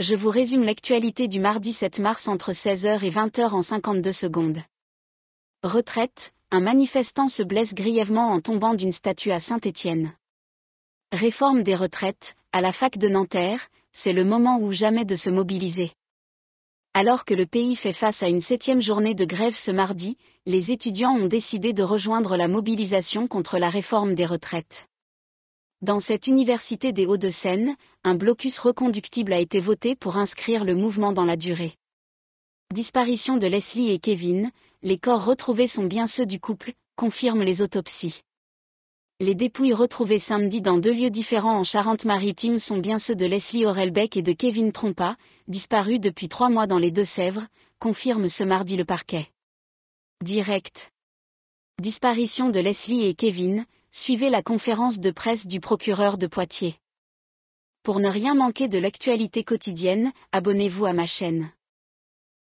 je vous résume l'actualité du mardi 7 mars entre 16h et 20h en 52 secondes. Retraite, un manifestant se blesse grièvement en tombant d'une statue à Saint-Étienne. Réforme des retraites, à la fac de Nanterre, c'est le moment ou jamais de se mobiliser. Alors que le pays fait face à une septième journée de grève ce mardi, les étudiants ont décidé de rejoindre la mobilisation contre la réforme des retraites. Dans cette université des Hauts-de-Seine, un blocus reconductible a été voté pour inscrire le mouvement dans la durée. Disparition de Leslie et Kevin, les corps retrouvés sont bien ceux du couple, confirment les autopsies. Les dépouilles retrouvées samedi dans deux lieux différents en Charente-Maritime sont bien ceux de Leslie Aurelbeck et de Kevin Trompa, disparus depuis trois mois dans les Deux-Sèvres, confirme ce mardi le parquet. Direct. Disparition de Leslie et Kevin, suivez la conférence de presse du procureur de Poitiers. Pour ne rien manquer de l'actualité quotidienne, abonnez-vous à ma chaîne.